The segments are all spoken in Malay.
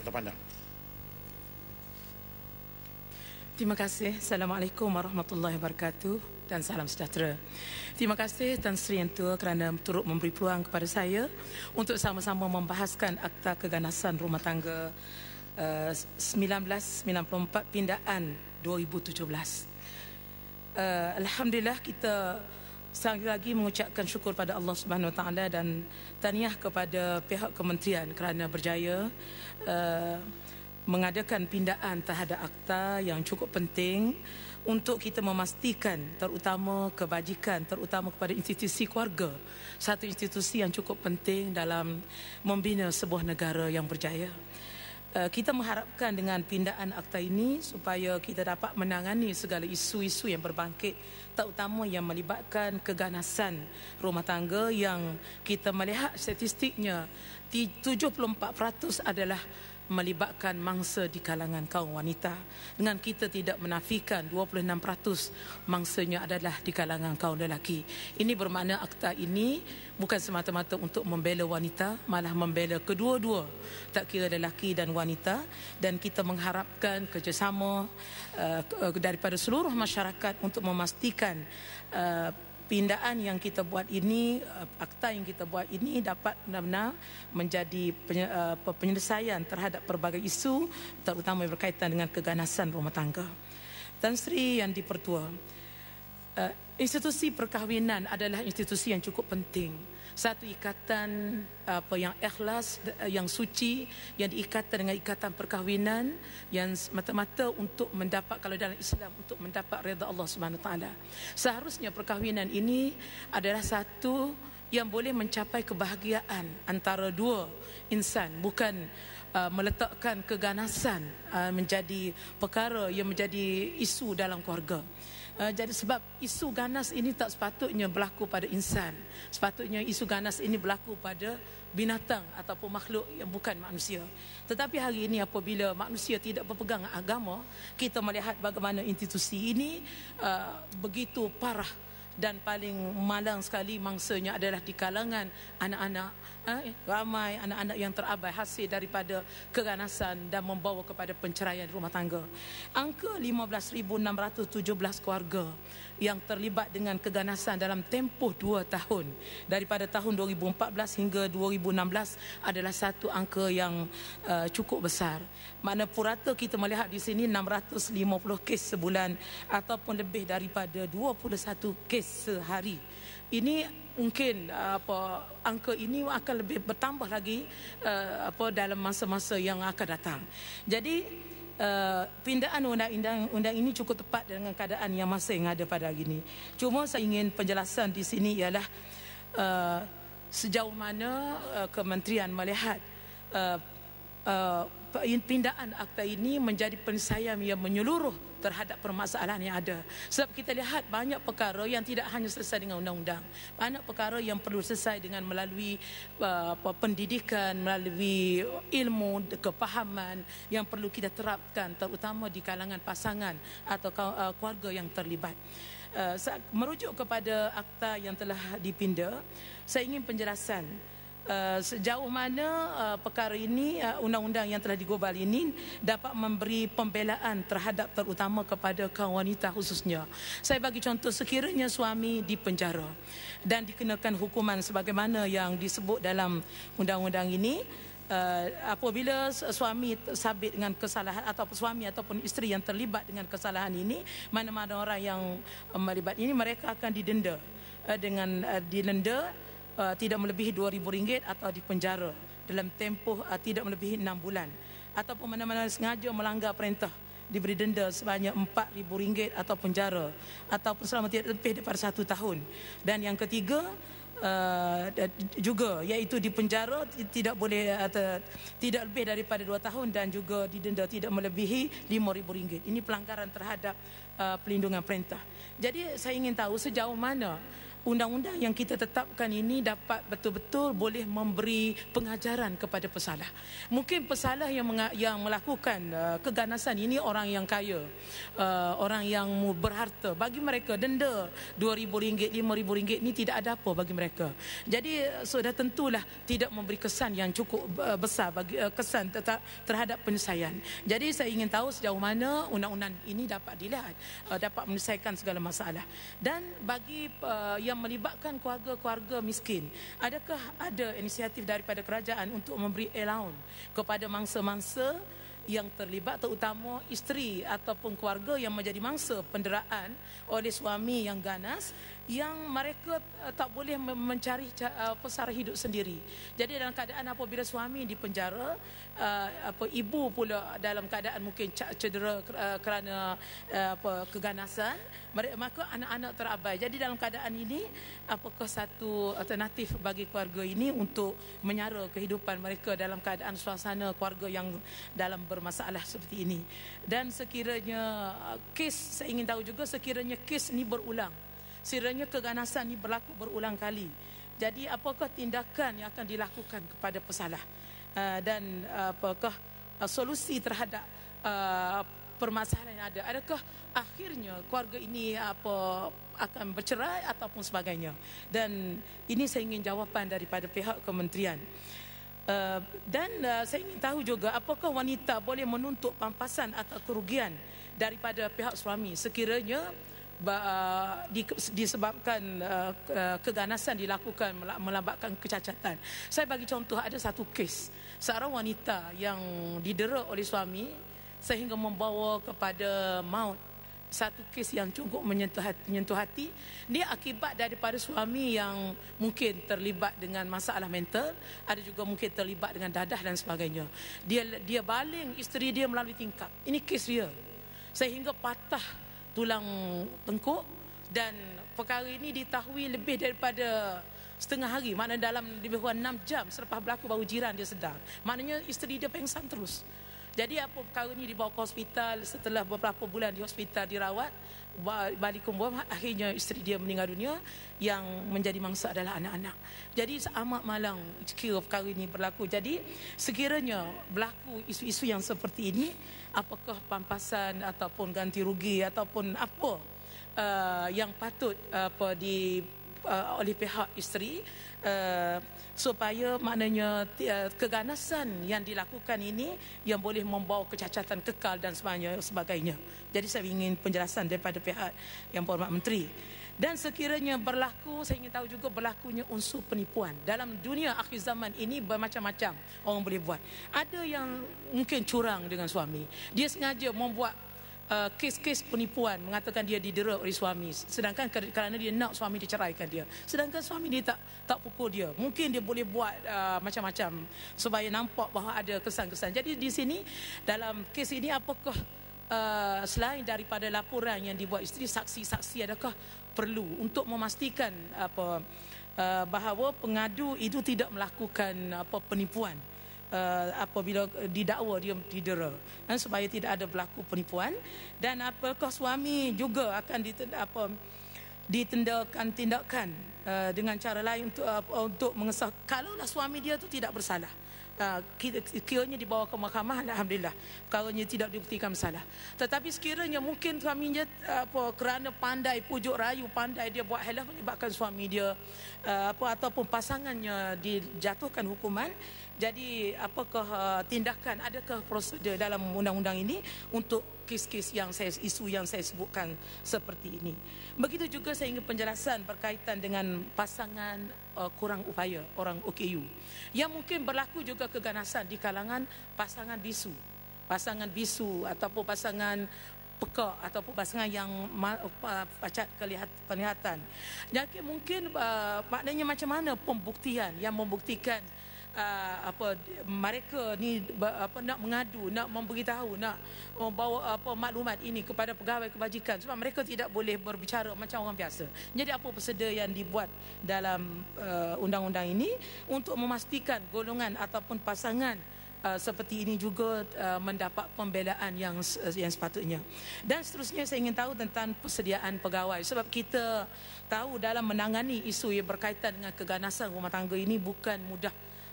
Kota Pandang. Terima kasih. Assalamualaikum warahmatullahi wabarakatuh dan salam sejahtera. Terima kasih Tan Sri yang kerana turut memberi peluang kepada saya untuk sama-sama membahaskan Akta Keganasan Rumah Tangga eh, uh, 1994 Pindaan 2017. Uh, eh, Alhamdulillah kita sekali lagi mengucapkan syukur pada Allah Subhanahu Wa Taala dan taniah kepada pihak kementerian kerana berjaya uh, mengadakan pindaan terhadap akta yang cukup penting untuk kita memastikan terutama kebajikan terutama kepada institusi keluarga satu institusi yang cukup penting dalam membina sebuah negara yang berjaya Eh, kita mengharapkan dengan pindaan akta ini supaya kita dapat menangani segala isu-isu yang berbangkit terutama yang melibatkan keganasan rumah tangga yang kita melihat statistiknya 74% adalah melibatkan mangsa di kalangan kaum wanita dengan kita tidak menafikan 26% mangsanya adalah di kalangan kaum lelaki. Ini bermakna akta ini bukan semata-mata untuk membela wanita malah membela kedua-dua tak kira lelaki dan wanita dan kita mengharapkan kerjasama uh, daripada seluruh masyarakat untuk memastikan uh, pindaan yang kita buat ini eh, akta yang kita buat ini dapat benar-benar menjadi eh, penyelesaian terhadap pelbagai isu terutama berkaitan dengan keganasan rumah tangga Tan Sri yang dipertua Eh, institusi perkahwinan adalah institusi yang cukup penting satu ikatan apa yang ikhlas eh, yang suci yang diikat dengan ikatan perkahwinan yang mata-mata untuk mendapat kalau dalam Islam untuk mendapat redha Allah Subhanahu Wa Taala seharusnya perkahwinan ini adalah satu yang boleh mencapai kebahagiaan antara dua insan bukan uh, meletakkan keganasan uh, menjadi perkara yang menjadi isu dalam keluarga Eh, jadi sebab isu ganas ini tak sepatutnya berlaku pada insan. Sepatutnya isu ganas ini berlaku pada binatang ataupun makhluk yang bukan manusia. Tetapi hari ini apabila manusia tidak berpegang agama, kita melihat bagaimana institusi ini uh, begitu parah dan paling malang sekali mangsanya adalah di kalangan anak-anak eh, ramai anak-anak yang terabai hasil daripada keganasan dan membawa kepada penceraian rumah tangga. Angka 15617 keluarga yang terlibat dengan keganasan dalam tempoh dua tahun daripada tahun 2014 hingga 2016 adalah satu angka yang uh, cukup besar. Mana purata kita melihat di sini 650 kes sebulan ataupun lebih daripada 21 kes kes sehari. Ini mungkin uh, apa angka ini akan lebih bertambah lagi uh, apa dalam masa-masa yang akan datang. Jadi uh, pindaan undang-undang ini cukup tepat dengan keadaan yang masih yang ada pada hari ini. Cuma saya ingin penjelasan di sini ialah uh, sejauh mana uh, kementerian melihat uh, uh, eh, pindaan akta ini menjadi pensayang yang menyeluruh terhadap permasalahan yang ada. Sebab kita lihat banyak perkara yang tidak hanya selesai dengan undang-undang. Banyak perkara yang perlu selesai dengan melalui uh, pendidikan, melalui ilmu, kepahaman yang perlu kita terapkan terutama di kalangan pasangan atau eh, keluarga yang terlibat. Uh, merujuk kepada akta yang telah dipinda, saya ingin penjelasan Uh, sejauh mana uh, perkara ini uh, undang-undang yang telah digobal ini dapat memberi pembelaan terhadap terutama kepada kaum wanita khususnya saya bagi contoh sekiranya suami dipenjara dan dikenakan hukuman sebagaimana yang disebut dalam undang-undang ini uh, apabila suami sabit dengan kesalahan atau suami ataupun isteri yang terlibat dengan kesalahan ini mana-mana orang yang melibat ini mereka akan didenda uh, dengan uh, didenda uh, tidak melebihi RM2,000 atau dipenjara dalam tempoh uh, tidak melebihi 6 bulan ataupun mana-mana sengaja melanggar perintah diberi denda sebanyak RM4,000 atau penjara ataupun selama tidak lebih daripada satu tahun dan yang ketiga uh, juga iaitu dipenjara tidak boleh atau uh, tidak lebih daripada dua tahun dan juga didenda tidak melebihi RM5,000 ini pelanggaran terhadap uh, pelindungan perintah jadi saya ingin tahu sejauh mana undang-undang yang kita tetapkan ini dapat betul-betul boleh memberi pengajaran kepada pesalah. Mungkin pesalah yang yang melakukan uh, keganasan ini orang yang kaya, uh, orang yang berharta. Bagi mereka denda RM2000, RM5000 ini tidak ada apa bagi mereka. Jadi uh, sudah tentulah tidak memberi kesan yang cukup uh, besar bagi uh, kesan ter- terhadap penyelesaian. Jadi saya ingin tahu sejauh mana undang-undang ini dapat dilihat uh, dapat menyelesaikan segala masalah. Dan bagi uh, yang yang melibatkan keluarga-keluarga miskin adakah ada inisiatif daripada kerajaan untuk memberi allowance kepada mangsa-mangsa yang terlibat terutama isteri ataupun keluarga yang menjadi mangsa penderaan oleh suami yang ganas yang mereka eh, tak boleh mencari eh, pesara hidup sendiri. Jadi dalam keadaan apabila suami di penjara, eh, apa ibu pula dalam keadaan mungkin cedera kerana apa keganasan, maka anak-anak terabai. Jadi dalam keadaan ini, apakah satu alternatif bagi keluarga ini untuk menyara kehidupan mereka dalam keadaan suasana keluarga yang dalam ber bermasalah seperti ini dan sekiranya uh, kes saya ingin tahu juga sekiranya kes ni berulang sekiranya keganasan ni berlaku berulang kali jadi apakah tindakan yang akan dilakukan kepada pesalah uh, dan apakah uh, solusi terhadap permasalahan yang ada adakah akhirnya keluarga ini apa akan bercerai ataupun sebagainya dan ini saya ingin jawapan daripada pihak kementerian Eh, dan uh, saya ingin tahu juga apakah wanita boleh menuntut pampasan atau kerugian daripada pihak suami sekiranya eh, disebabkan keganasan dilakukan melambatkan kecacatan. Saya bagi contoh ada satu kes seorang wanita yang didera oleh suami sehingga membawa kepada maut satu kes yang cukup menyentuh hati, menyentuh hati dia akibat daripada suami yang mungkin terlibat dengan masalah mental ada juga mungkin terlibat dengan dadah dan sebagainya dia dia baling isteri dia melalui tingkap ini kes dia sehingga patah tulang tengkuk dan perkara ini ditahui lebih daripada setengah hari maknanya dalam lebih kurang 6 jam selepas berlaku baru jiran dia sedar maknanya isteri dia pengsan terus jadi apa perkara ni dibawa ke hospital setelah beberapa bulan di hospital dirawat balik kembali akhirnya isteri dia meninggal dunia yang menjadi mangsa adalah anak-anak. Jadi amat malang kira perkara ini berlaku. Jadi sekiranya berlaku isu-isu yang seperti ini apakah pampasan ataupun ganti rugi ataupun apa uh, yang patut uh, apa di uh, oleh pihak isteri uh, supaya maknanya uh, keganasan yang dilakukan ini yang boleh membawa kecacatan kekal dan sebagainya, sebagainya. Jadi saya ingin penjelasan daripada pihak yang berhormat menteri. Dan sekiranya berlaku, saya ingin tahu juga berlakunya unsur penipuan. Dalam dunia akhir zaman ini bermacam-macam orang boleh buat. Ada yang mungkin curang dengan suami. Dia sengaja membuat Uh, kes-kes penipuan mengatakan dia didera oleh suami sedangkan kerana dia nak suami diceraikan dia sedangkan suami dia tak tak pukul dia mungkin dia boleh buat uh, macam-macam supaya nampak bahawa ada kesan-kesan jadi di sini dalam kes ini apakah uh, selain daripada laporan yang dibuat isteri saksi-saksi adakah perlu untuk memastikan apa uh, bahawa pengadu itu tidak melakukan apa penipuan uh, apabila eh, didakwa dia didera dan supaya tidak ada berlaku penipuan dan kos suami juga akan ditenda apa ditendakan tindakan uh, dengan cara lain untuk uh, untuk mengesah kalaulah suami dia tu tidak bersalah Ah, Kira-kiranya dibawa ke mahkamah Alhamdulillah Perkaranya tidak dibuktikan salah Tetapi sekiranya mungkin suaminya apa, Kerana pandai pujuk rayu Pandai dia buat helah menyebabkan suami dia ah, apa Ataupun pasangannya Dijatuhkan hukuman Jadi apakah ah, tindakan Adakah prosedur dalam undang-undang ini Untuk kes-kes yang saya isu yang saya sebutkan seperti ini. Begitu juga saya ingin penjelasan berkaitan dengan pasangan uh, kurang upaya orang OKU. Yang mungkin berlaku juga keganasan di kalangan pasangan bisu. Pasangan bisu ataupun pasangan peka ataupun pasangan yang pacat uh, kelihatan. Jadi mungkin uh, maknanya macam mana pembuktian yang membuktikan uh, apa mereka ni apa nak mengadu nak memberitahu nak membawa uh, apa maklumat ini kepada pegawai kebajikan sebab mereka tidak boleh berbicara macam orang biasa jadi apa peserta yang dibuat dalam uh, undang-undang ini untuk memastikan golongan ataupun pasangan Uh, seperti ini juga uh, mendapat pembelaan yang uh, yang sepatutnya dan seterusnya saya ingin tahu tentang persediaan pegawai sebab kita tahu dalam menangani isu yang berkaitan dengan keganasan rumah tangga ini bukan mudah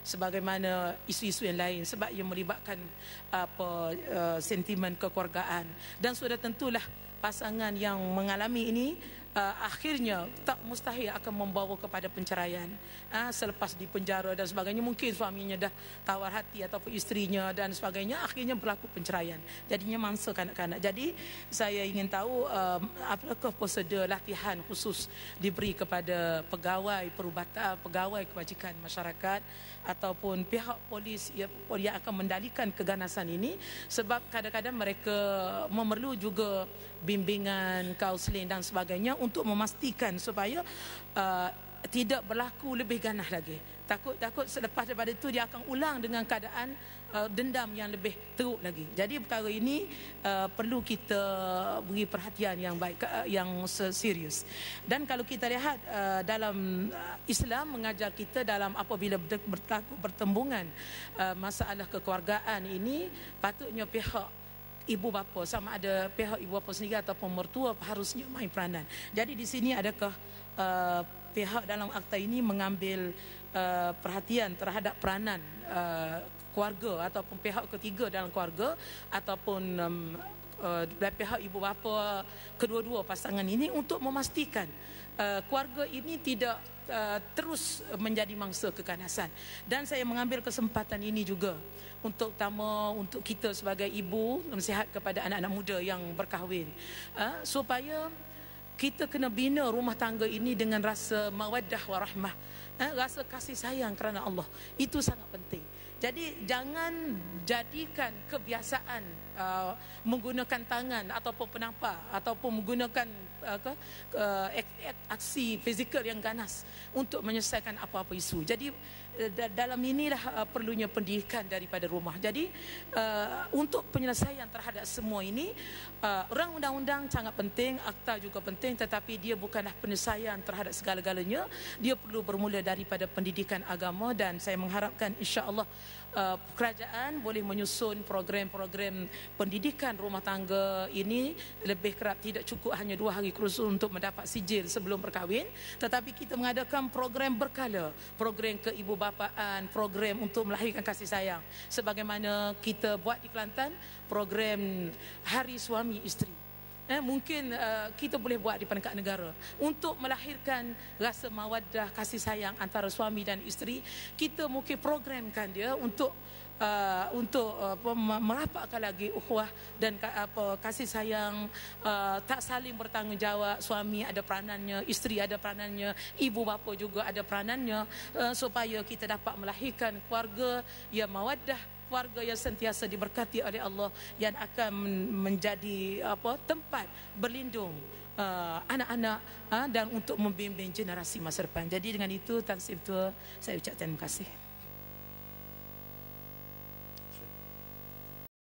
sebagaimana isu-isu yang lain sebab ia melibatkan apa uh, sentimen kekeluargaan dan sudah tentulah pasangan yang mengalami ini uh, akhirnya tak mustahil akan membawa kepada penceraian uh, selepas di penjara dan sebagainya mungkin suaminya dah tawar hati atau isterinya dan sebagainya akhirnya berlaku penceraian jadinya mangsa kanak-kanak jadi saya ingin tahu uh, apakah prosedur latihan khusus diberi kepada pegawai perubatan pegawai kewajikan masyarakat ataupun pihak polis yang, yang akan mendalikan keganasan ini sebab kadang-kadang mereka memerlu juga bimbingan kaunseling dan sebagainya untuk memastikan supaya uh, tidak berlaku lebih ganas lagi. Takut-takut selepas daripada itu dia akan ulang dengan keadaan uh, dendam yang lebih teruk lagi. Jadi perkara ini uh, perlu kita beri perhatian yang baik uh, yang serius. Dan kalau kita lihat uh, dalam uh, Islam mengajar kita dalam apabila bertembungan uh, masalah kekeluargaan ini patutnya pihak ibu bapa sama ada pihak ibu bapa sendiri ataupun mertua harusnya main peranan. Jadi di sini adakah uh, pihak dalam akta ini mengambil uh, perhatian terhadap peranan uh, keluarga ataupun pihak ketiga dalam keluarga ataupun um, uh, pihak ibu bapa kedua-dua pasangan ini untuk memastikan uh, keluarga ini tidak uh, terus menjadi mangsa kekanasan dan saya mengambil kesempatan ini juga untuk tama untuk kita sebagai ibu nasihat kepada anak-anak muda yang berkahwin uh, supaya kita kena bina rumah tangga ini dengan rasa mawaddah warahmah uh, rasa kasih sayang kerana Allah itu sangat penting jadi jangan jadikan kebiasaan uh, menggunakan tangan ataupun penampar ataupun menggunakan uh, ke, uh, aksi fizikal yang ganas untuk menyelesaikan apa-apa isu. Jadi Eh, dalam inilah eh, perlunya pendidikan daripada rumah. Jadi eh, untuk penyelesaian terhadap semua ini, orang undang-undang sangat penting, akta juga penting tetapi dia bukanlah penyelesaian terhadap segala-galanya. Dia perlu bermula daripada pendidikan agama dan saya mengharapkan insya-Allah Uh, kerajaan boleh menyusun program-program pendidikan rumah tangga ini lebih kerap tidak cukup hanya dua hari kursus untuk mendapat sijil sebelum berkahwin tetapi kita mengadakan program berkala program keibubapaan program untuk melahirkan kasih sayang sebagaimana kita buat di Kelantan program hari suami isteri eh, mungkin uh, kita boleh buat di peringkat negara untuk melahirkan rasa mawadah kasih sayang antara suami dan isteri kita mungkin programkan dia untuk uh, untuk uh, merapatkan lagi ukhuwah dan ka, apa kasih sayang uh, tak saling bertanggungjawab suami ada peranannya isteri ada peranannya ibu bapa juga ada peranannya uh, supaya kita dapat melahirkan keluarga yang mawaddah keluarga yang sentiasa diberkati oleh Allah yang akan menjadi apa tempat berlindung uh, anak-anak uh, dan untuk membimbing generasi masa depan. Jadi dengan itu Tan Sip Tua saya ucapkan terima kasih.